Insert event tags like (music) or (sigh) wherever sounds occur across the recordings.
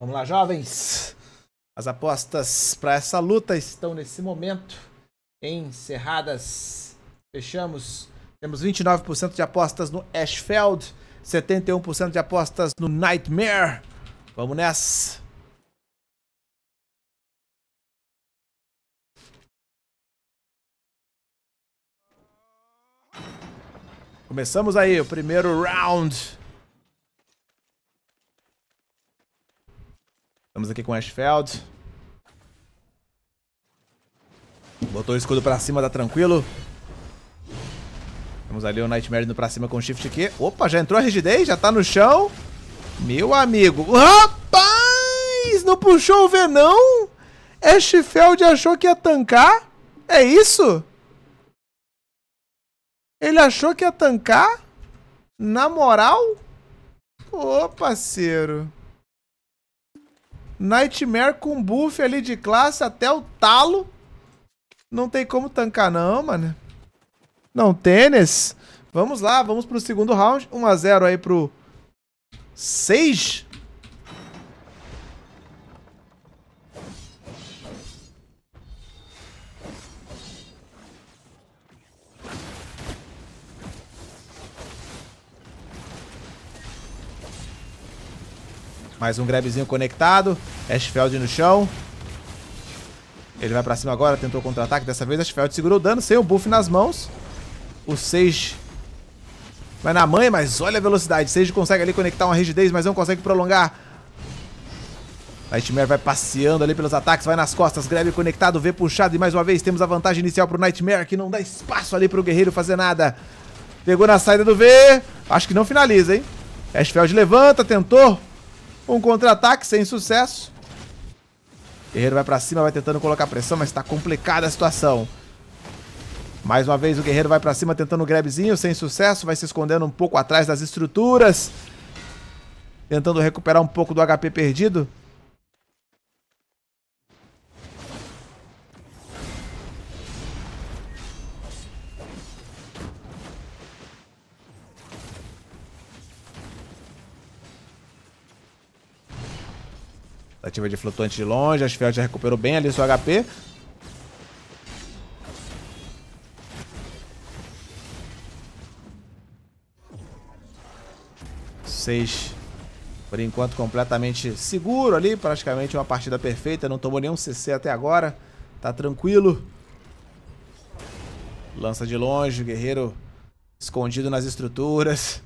Vamos lá, jovens. As apostas para essa luta estão nesse momento encerradas. Fechamos. Temos 29% de apostas no Ashfeld, 71% de apostas no Nightmare. Vamos nessa. Começamos aí o primeiro round. Estamos aqui com Ashfeld. Botou o escudo pra cima, tá tranquilo. Temos ali o Nightmare indo pra cima com o Shift aqui. Opa, já entrou a rigidez, já tá no chão. Meu amigo. Rapaz, não puxou o V não? Ashfeld achou que ia tancar? É isso? Ele achou que ia tancar? Na moral? Ô, parceiro. Nightmare com buff ali de classe até o talo. Não tem como tancar não, mano. Não, tênis. Vamos lá, vamos pro segundo round. 1x0 aí pro Sage. Mais um grabzinho conectado. Ashfeld no chão. Ele vai pra cima agora, tentou contra-ataque. Dessa vez Ashfeld segurou o dano, sem o buff nas mãos. O Sage vai na mãe, mas olha a velocidade. Sage consegue ali conectar uma rigidez, mas não consegue prolongar. Nightmare vai passeando ali pelos ataques, vai nas costas, grab conectado, V puxado e mais uma vez temos a vantagem inicial pro Nightmare, que não dá espaço ali pro guerreiro fazer nada. Pegou na saída do V, acho que não finaliza, hein? Ashfeld levanta, tentou um contra-ataque sem sucesso. Guerreiro vai pra cima, vai tentando colocar pressão, mas tá complicada a situação. Mais uma vez o guerreiro vai pra cima tentando um grabzinho, sem sucesso. Vai se escondendo um pouco atrás das estruturas. Tentando recuperar um pouco do HP perdido. Ativa de flutuante de longe. Asfiel já recuperou bem ali seu HP. Seis. Por enquanto, completamente seguro ali. Praticamente uma partida perfeita. Não tomou nenhum CC até agora. Tá tranquilo. Lança de longe. Guerreiro escondido nas estruturas.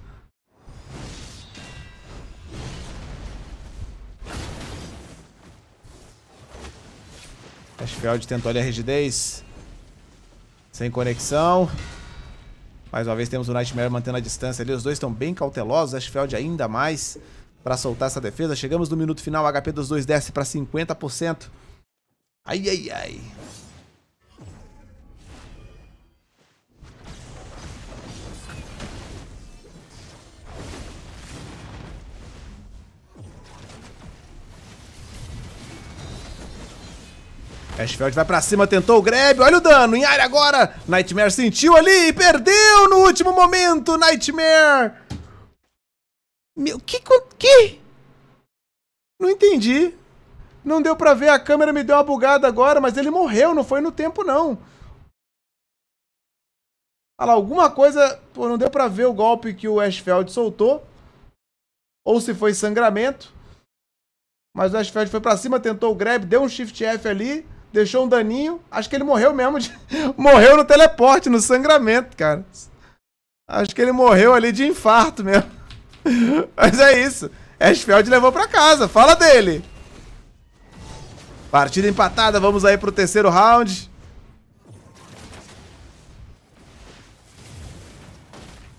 Ashfield tentou ali a rigidez. Sem conexão. Mais uma vez temos o Nightmare mantendo a distância ali. Os dois estão bem cautelosos. Ashfield ainda mais para soltar essa defesa. Chegamos no minuto final. O HP dos dois desce para 50%. Ai, ai, ai. Ashfeld vai pra cima, tentou o grab, olha o dano, em área agora. Nightmare sentiu ali e perdeu no último momento, Nightmare. Meu, que... que? Não entendi. Não deu pra ver, a câmera me deu uma bugada agora, mas ele morreu, não foi no tempo não. Olha lá, alguma coisa... Pô, não deu pra ver o golpe que o Ashfeld soltou. Ou se foi sangramento. Mas o Ashfeld foi pra cima, tentou o grab, deu um shift F ali deixou um daninho. Acho que ele morreu mesmo. De... (laughs) morreu no teleporte, no sangramento, cara. Acho que ele morreu ali de infarto mesmo. (laughs) Mas é isso. Ashfeld levou pra casa. Fala dele. Partida empatada. Vamos aí pro terceiro round.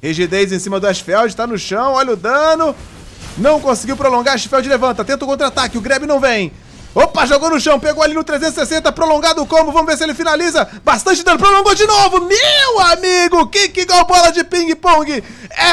Rigidez em cima do Ashfeld. Tá no chão. Olha o dano. Não conseguiu prolongar. Ashfeld levanta. Tenta o contra-ataque. O Greb não vem. Opa, jogou no chão, pegou ali no 360, prolongado o combo, vamos ver se ele finaliza. Bastante dano, prolongou de novo. Meu amigo, Que que igual bola de ping-pong.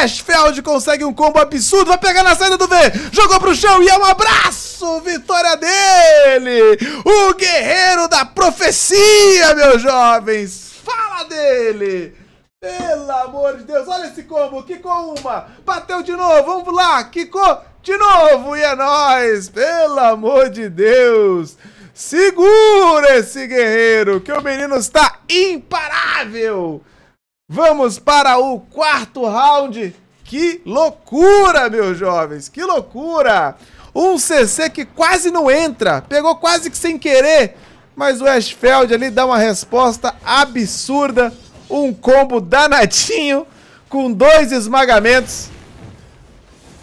Ashfeld consegue um combo absurdo, vai pegar na saída do V. Jogou pro chão e é um abraço, vitória dele. O guerreiro da profecia, meus jovens. Fala dele. Pelo amor de Deus, olha esse combo, quicou uma, bateu de novo, vamos lá, quicou de novo e é nóis, pelo amor de Deus. Segura esse guerreiro, que o menino está imparável. Vamos para o quarto round. Que loucura, meus jovens, que loucura. Um CC que quase não entra, pegou quase que sem querer, mas o Ashfeld ali dá uma resposta absurda. Um combo danadinho com dois esmagamentos.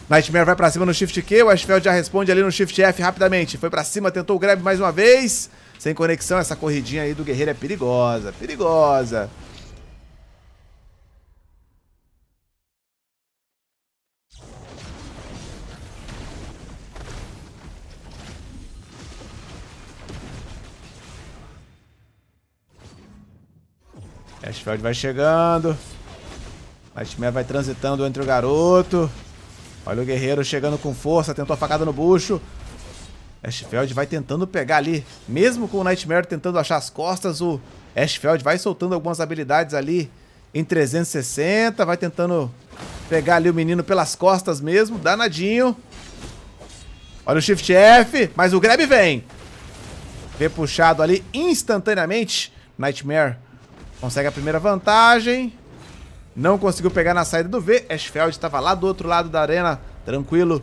Nightmare vai pra cima no Shift Q, o Ashfeld já responde ali no Shift F rapidamente. Foi pra cima, tentou o grab mais uma vez. Sem conexão, essa corridinha aí do guerreiro é perigosa, perigosa. Ashfeld vai chegando. Nightmare vai transitando entre o garoto. Olha o guerreiro chegando com força, tentou a facada no bucho. Ashfeld vai tentando pegar ali. Mesmo com o Nightmare tentando achar as costas, o Ashfeld vai soltando algumas habilidades ali em 360. Vai tentando pegar ali o menino pelas costas mesmo, danadinho. Olha o Shift F, mas o grab vem. Vê puxado ali instantaneamente. Nightmare consegue a primeira vantagem. Não conseguiu pegar na saída do V. Esfeld estava lá do outro lado da arena, tranquilo,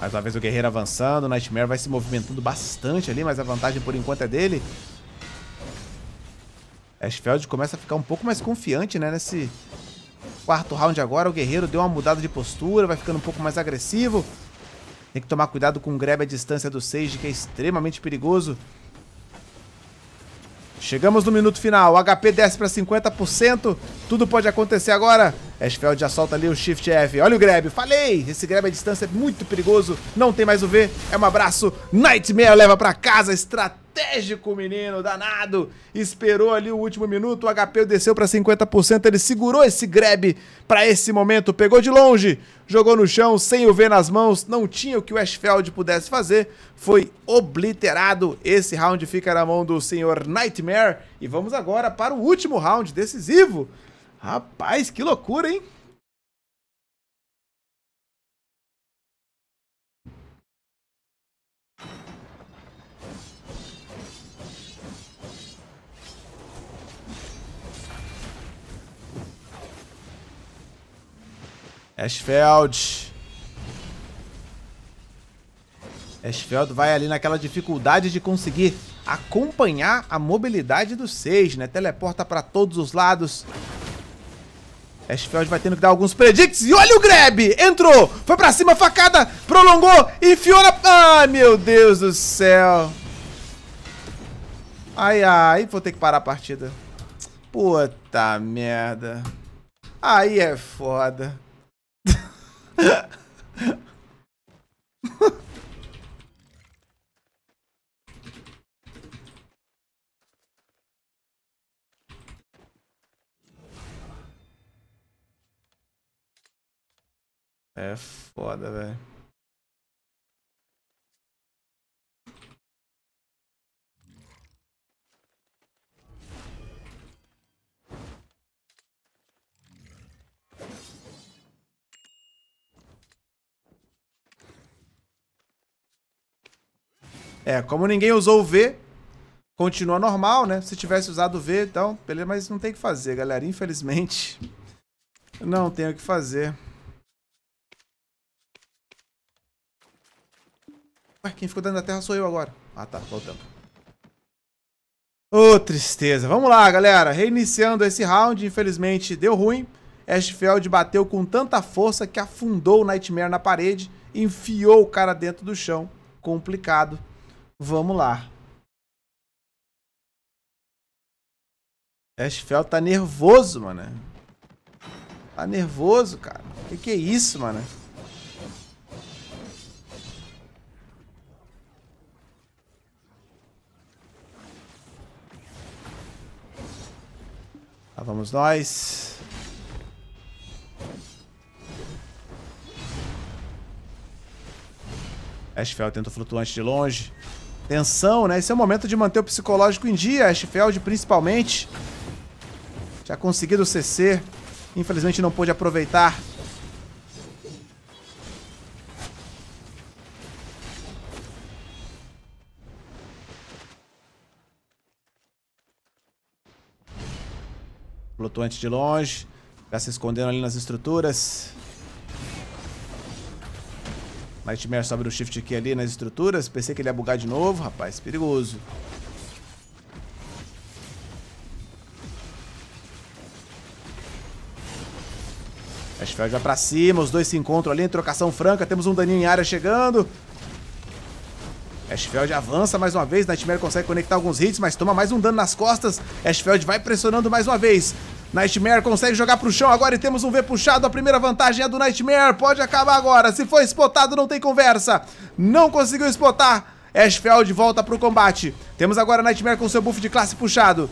Mais uma vez o guerreiro avançando, o Nightmare vai se movimentando bastante ali, mas a vantagem por enquanto é dele. Ashfeld começa a ficar um pouco mais confiante, né, nesse quarto round agora. O guerreiro deu uma mudada de postura, vai ficando um pouco mais agressivo. Tem que tomar cuidado com o grab à distância do Sage, que é extremamente perigoso. Chegamos no minuto final, o HP desce para 50%, tudo pode acontecer agora. Ashfeld já solta ali o Shift F, olha o grab, falei! Esse grab à distância é muito perigoso, não tem mais o V, é um abraço. Nightmare leva para casa, estratégia estratégico, menino, danado. Esperou ali o último minuto, o HP desceu para 50%, ele segurou esse grab para esse momento, pegou de longe, jogou no chão, sem o ver nas mãos, não tinha o que o Ashfeld pudesse fazer, foi obliterado. Esse round fica na mão do senhor Nightmare e vamos agora para o último round decisivo. Rapaz, que loucura, hein? Ashfeld. Ashfeld vai ali naquela dificuldade de conseguir acompanhar a mobilidade do 6, né? Teleporta para todos os lados. Ashfeld vai tendo que dar alguns predicts. E olha o grab! Entrou! Foi para cima, facada! Prolongou! Enfiou na... Ai, ah, meu Deus do céu! Ai, ai. Vou ter que parar a partida. Puta merda. Aí é foda. É foda, velho. É, como ninguém usou o V, continua normal, né? Se tivesse usado o V, então, beleza, mas não tem o que fazer, galera. Infelizmente, não tem o que fazer. Ué, quem ficou dentro da terra sou eu agora. Ah, tá, voltando. Ô, oh, tristeza. Vamos lá, galera. Reiniciando esse round, infelizmente deu ruim. Ashfeld bateu com tanta força que afundou o Nightmare na parede, enfiou o cara dentro do chão. Complicado. Vamos lá. Ashfeld tá nervoso, mano. Tá nervoso, cara. Que que é isso, mano? Lá vamos nós. Ashfeld tenta flutuante de longe tensão, né? Esse é o momento de manter o psicológico em dia, Ashfeld principalmente. Já conseguido o CC. Infelizmente não pôde aproveitar. Flutuante de longe. Já se escondendo ali nas estruturas. Nightmare sobe o shift aqui ali nas estruturas. Pensei que ele ia bugar de novo. Rapaz, perigoso. Ashfield vai pra cima, os dois se encontram ali em trocação franca. Temos um daninho em área chegando. Ashfield avança mais uma vez, Nightmare né? consegue conectar alguns hits, mas toma mais um dano nas costas. Ashfield vai pressionando mais uma vez. Nightmare consegue jogar pro chão agora e temos um V puxado. A primeira vantagem é do Nightmare. Pode acabar agora. Se for spotado, não tem conversa. Não conseguiu spotar. Ashfeld volta pro combate. Temos agora Nightmare com seu buff de classe puxado.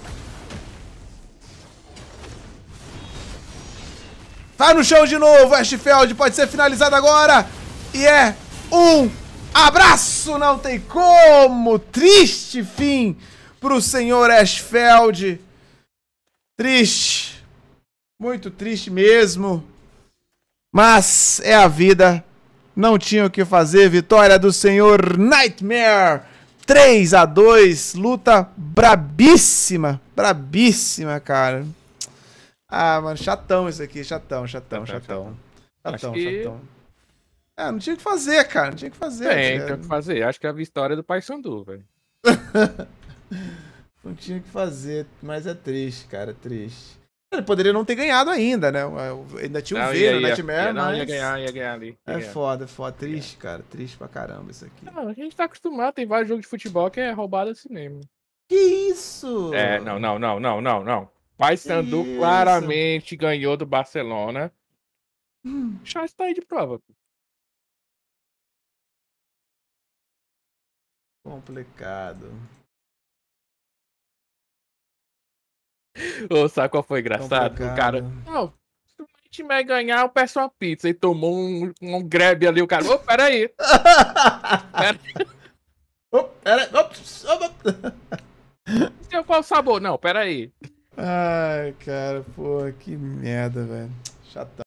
Vai no chão de novo, Ashfeld. Pode ser finalizado agora. E é um abraço. Não tem como. Triste fim pro senhor Ashfeld. Triste. Muito triste mesmo. Mas é a vida. Não tinha o que fazer. Vitória do senhor Nightmare. 3 a 2 Luta brabíssima. Brabíssima, cara. Ah, mano, chatão isso aqui. Chatão, chatão, chatão. Chatão, chatão. Ah, não tinha o que fazer, cara. Não tinha o que fazer. Tem o que fazer. Acho que é a vitória do pai Sandu, velho. (laughs) Não tinha o que fazer, mas é triste, cara, é triste. Ele poderia não ter ganhado ainda, né? É, ainda tinha o um Vera, né, Nightmare, mas... Não, ia ganhar, ia ganhar ali. Ia é ganhar. foda, é foda. Triste, cara. Triste pra caramba isso aqui. Não, ah, a gente tá acostumado, tem vários jogos de futebol que é roubado assim mesmo. Que isso? É, não, não, não, não, não, não. Paysandu claramente ganhou do Barcelona. Hum. Charles tá aí de prova. Complicado. Ô, sabe qual foi engraçado? O cara. se o time ganhar, eu peço uma pizza. E tomou um, um grab ali, o cara. Ô, peraí. (laughs) peraí. Oh, peraí. Se eu qual o sabor? Não, peraí. Ai, cara, pô, que merda, velho. Chatão.